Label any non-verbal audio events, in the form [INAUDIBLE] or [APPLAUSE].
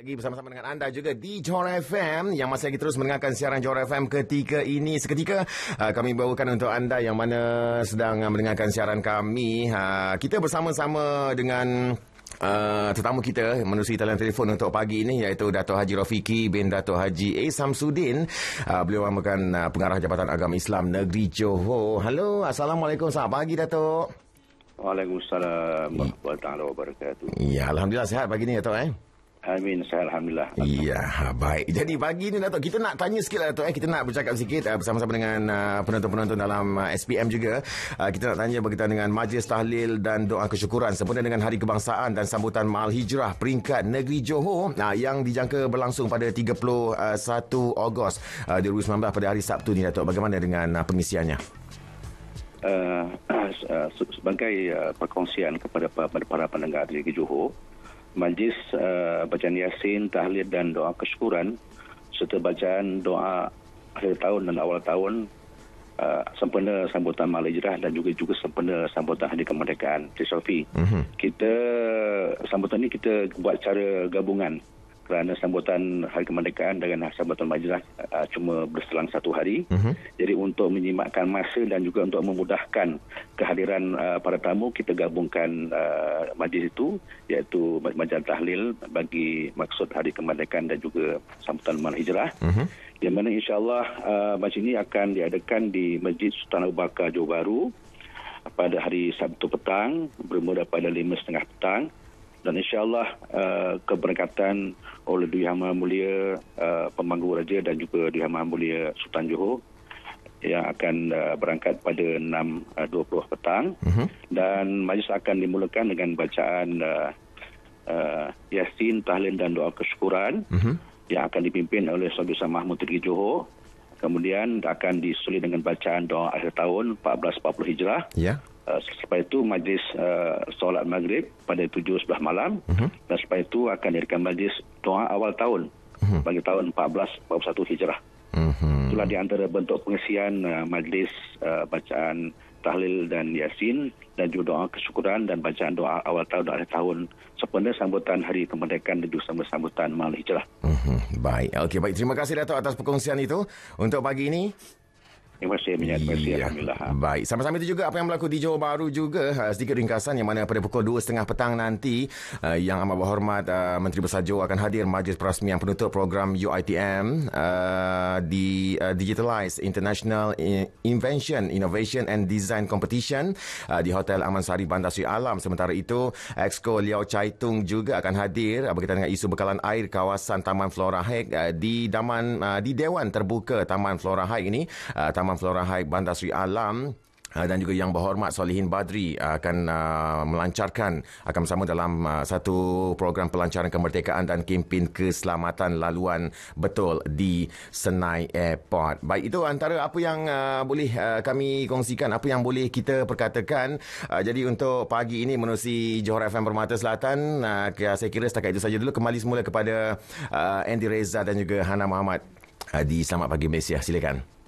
lagi bersama-sama dengan anda juga di Johor FM yang masih lagi terus mendengarkan siaran Johor FM ketika ini seketika ah, kami bawakan untuk anda yang mana sedang mendengarkan siaran kami ah, kita bersama-sama dengan Uh, tetamu kita menerusi talian telefon untuk pagi ini iaitu Dato' Haji Rafiki bin Dato' Haji A. Samsudin uh, beliau merupakan uh, pengarah Jabatan Agama Islam Negeri Johor Halo, Assalamualaikum, selamat pagi Dato' Waalaikumsalam Waalaikumsalam Ya, Alhamdulillah sehat pagi ini Dato' eh Amin, saya Alhamdulillah. Ya, baik. Jadi pagi ni Dato' kita nak tanya sikit lah Dato' eh. Kita nak bercakap sikit uh, bersama-sama dengan uh, penonton-penonton dalam uh, ah, SPM juga. Uh, kita nak tanya berkaitan dengan majlis tahlil dan doa kesyukuran sempena dengan Hari Kebangsaan dan Sambutan Mal Hijrah Peringkat Negeri Johor uh, yang dijangka berlangsung pada 31 Ogos uh, 2019 pada hari Sabtu ni Dato'. Bagaimana dengan uh, pengisiannya? Uh, uh, [CLEARS THROAT] sebagai uh, perkongsian kepada para, para pendengar di Johor, majlis uh, bacaan yasin, tahlil dan doa kesyukuran serta bacaan doa akhir tahun dan awal tahun uh, sempena sambutan Malaysia dan juga juga sempena sambutan hari kemerdekaan Tisofi. Mm-hmm. Kita sambutan ini kita buat cara gabungan kerana sambutan Hari Kemerdekaan dengan sambutan majlis uh, cuma berselang satu hari. Uh-huh. Jadi untuk menyimakkan masa dan juga untuk memudahkan kehadiran uh, para tamu, kita gabungkan uh, majlis itu iaitu majlis tahlil bagi maksud Hari Kemerdekaan dan juga sambutan malam hijrah. Uh-huh. Mhm. Yang mana insyaAllah uh, majlis ini akan diadakan di Masjid Sultan Abu Bakar, Johor Bahru pada hari Sabtu petang bermula pada 5.30 petang dan insyaallah uh, keberkatan oleh Duhi Maha Mulia uh, Pemanggu Raja dan juga Duhi Maha Mulia Sultan Johor yang akan uh, berangkat pada 6.20 uh, petang uh-huh. dan majlis akan dimulakan dengan bacaan uh, uh, Yasin, Tahlil dan Doa Kesyukuran uh-huh. yang akan dipimpin oleh Suami Samah Menteri Johor kemudian akan disuli dengan bacaan doa akhir tahun 1440 Hijrah yeah. Ah, selepas itu majlis uh, solat maghrib pada tujuh 7.11 malam uh-huh. dan selepas itu akan diadakan majlis doa awal tahun uh-huh. bagi tahun 1441 Hijrah. Uh-huh. Itulah di antara bentuk pengisian uh, majlis uh, bacaan tahlil dan yasin dan juga doa kesyukuran dan bacaan doa awal tahun dan tahun sepenuh sambutan hari kemerdekaan dan juga sambutan, sambutan malam hijrah. Uh-huh. Baik. okay, baik. Terima kasih Dato' atas perkongsian itu. Untuk pagi ini, Terima kasih banyak. Terima kasih ya. Alhamdulillah. Baik. Sama-sama itu juga apa yang berlaku di Johor Bahru juga. Uh, sedikit ringkasan yang mana pada pukul 2.30 petang nanti ah, yang amat berhormat uh, Menteri Besar Johor akan hadir majlis perasmian penutup program UITM uh, di Digitalize International Invention Innovation and Design Competition di Hotel Aman Sari Bandar Sui Alam. Sementara itu Exco Liao Chai Tung juga akan hadir berkaitan dengan isu bekalan air kawasan Taman Flora Haig di Daman di Dewan Terbuka Taman Flora Haig ini. Taman Taman Flora Haik Bandar Sri Alam ah, dan juga yang berhormat Solihin Badri akan ah, melancarkan akan bersama dalam ah, satu program pelancaran kemerdekaan dan kempen keselamatan laluan betul di Senai Airport. Baik itu antara apa yang boleh kami kongsikan, apa yang boleh kita perkatakan. jadi untuk pagi ini menerusi Johor FM Permata Selatan, uh, saya kira setakat itu saja dulu kembali semula kepada Andy Reza dan juga Hana Muhammad. di selamat pagi Malaysia, silakan.